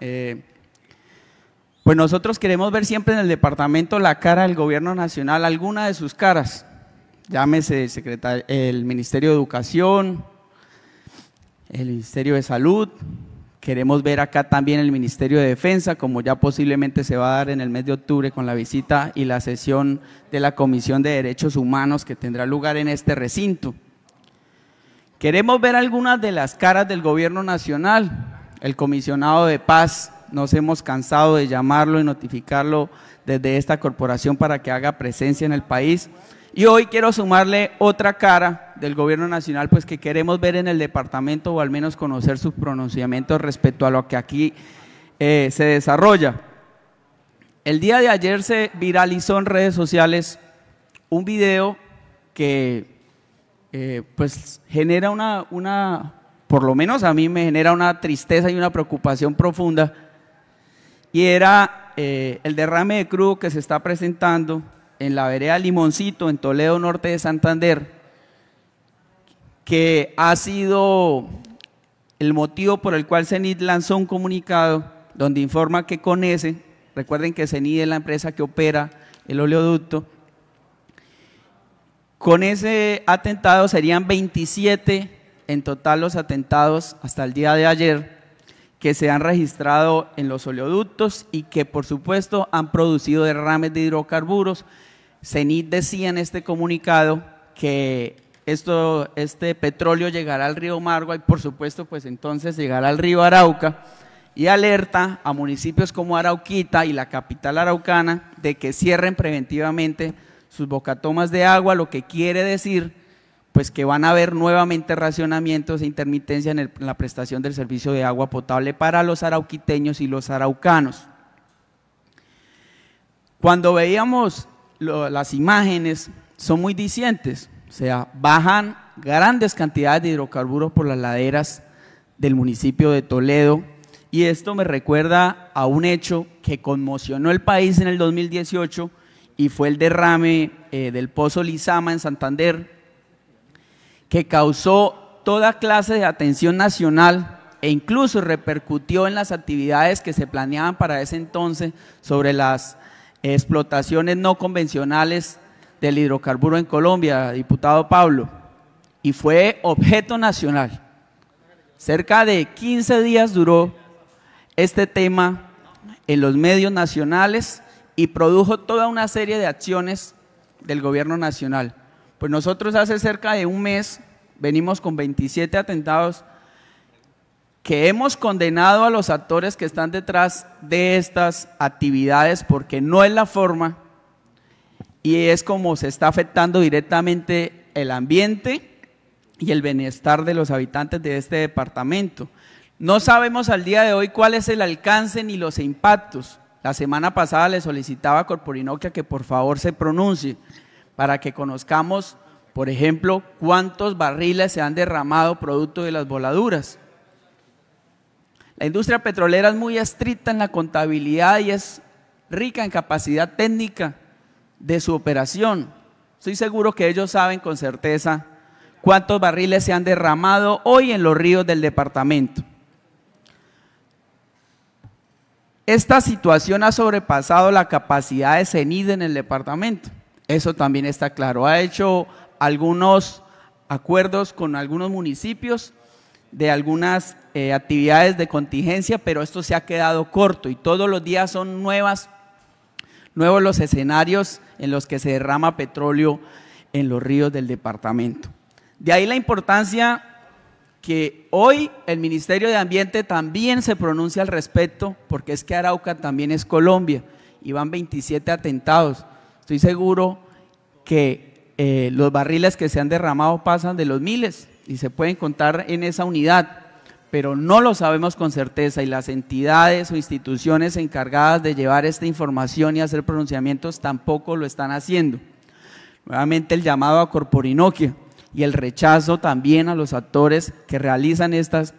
Eh, pues nosotros queremos ver siempre en el departamento la cara del gobierno nacional, alguna de sus caras, llámese el Ministerio de Educación, el Ministerio de Salud, queremos ver acá también el Ministerio de Defensa, como ya posiblemente se va a dar en el mes de octubre con la visita y la sesión de la Comisión de Derechos Humanos que tendrá lugar en este recinto. Queremos ver algunas de las caras del gobierno nacional, el comisionado de paz, nos hemos cansado de llamarlo y notificarlo desde esta corporación para que haga presencia en el país. Y hoy quiero sumarle otra cara del gobierno nacional, pues que queremos ver en el departamento o al menos conocer sus pronunciamientos respecto a lo que aquí eh, se desarrolla. El día de ayer se viralizó en redes sociales un video que eh, pues genera una, una por lo menos a mí me genera una tristeza y una preocupación profunda, y era eh, el derrame de crudo que se está presentando en la vereda Limoncito, en Toledo Norte de Santander, que ha sido el motivo por el cual CENID lanzó un comunicado donde informa que con ese, recuerden que CENID es la empresa que opera el oleoducto, con ese atentado serían 27 en total los atentados hasta el día de ayer que se han registrado en los oleoductos y que por supuesto han producido derrames de hidrocarburos. CENIT decía en este comunicado que esto, este petróleo llegará al río Margua y por supuesto pues entonces llegará al río Arauca y alerta a municipios como Arauquita y la capital araucana de que cierren preventivamente sus bocatomas de agua, lo que quiere decir pues que van a haber nuevamente racionamientos e intermitencia en, la prestación del servicio de agua potable para los arauquiteños y los araucanos. Cuando veíamos las imágenes, son muy dicientes, o sea, bajan grandes cantidades de hidrocarburos por las laderas del municipio de Toledo. Y esto me recuerda a un hecho que conmocionó el país en el 2018 y fue el derrame eh, del pozo Lizama en Santander, que causó toda clase de atención nacional e incluso repercutió en las actividades que se planeaban para ese entonces sobre las explotaciones no convencionales del hidrocarburo en Colombia, diputado Pablo, y fue objeto nacional. Cerca de 15 días duró este tema en los medios nacionales y produjo toda una serie de acciones del gobierno nacional. Pues nosotros hace cerca de un mes venimos con 27 atentados que hemos condenado a los actores que están detrás de estas actividades porque no es la forma y es como se está afectando directamente el ambiente y el bienestar de los habitantes de este departamento. No sabemos al día de hoy cuál es el alcance ni los impactos. La semana pasada le solicitaba a Corporinoquia que por favor se pronuncie para que conozcamos, por ejemplo, cuántos barriles se han derramado producto de las voladuras. La industria petrolera es muy estricta en la contabilidad y es rica en capacidad técnica de su operación. Estoy seguro que ellos saben con certeza cuántos barriles se han derramado hoy en los ríos del departamento. Esta situación ha sobrepasado la capacidad de CENID en el departamento. Eso también está claro. Ha hecho algunos acuerdos con algunos municipios de algunas eh, actividades de contingencia, pero esto se ha quedado corto y todos los días son nuevas, nuevos los escenarios en los que se derrama petróleo en los ríos del departamento. De ahí la importancia que hoy el Ministerio de Ambiente también se pronuncia al respecto, porque es que Arauca también es Colombia y van 27 atentados estoy seguro que eh, los barriles que se han derramado pasan de los miles y se pueden contar en esa unidad, pero no lo sabemos con certeza y las entidades o instituciones encargadas de llevar esta información y hacer pronunciamientos tampoco lo están haciendo. Nuevamente el llamado a Corporinoquia y el rechazo también a los actores que realizan estas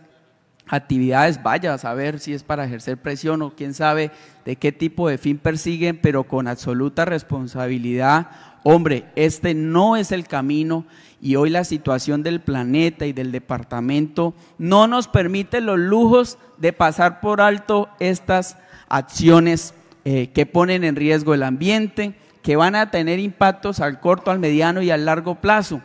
actividades, vaya a saber si es para ejercer presión o quién sabe de qué tipo de fin persiguen, pero con absoluta responsabilidad. Hombre, este no es el camino y hoy la situación del planeta y del departamento no nos permite los lujos de pasar por alto estas acciones eh, que ponen en riesgo el ambiente, que van a tener impactos al corto, al mediano y al largo plazo.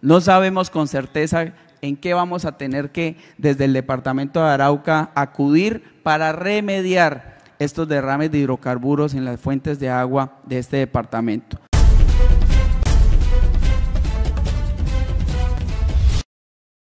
No sabemos con certeza en qué vamos a tener que desde el departamento de Arauca acudir para remediar estos derrames de hidrocarburos en las fuentes de agua de este departamento.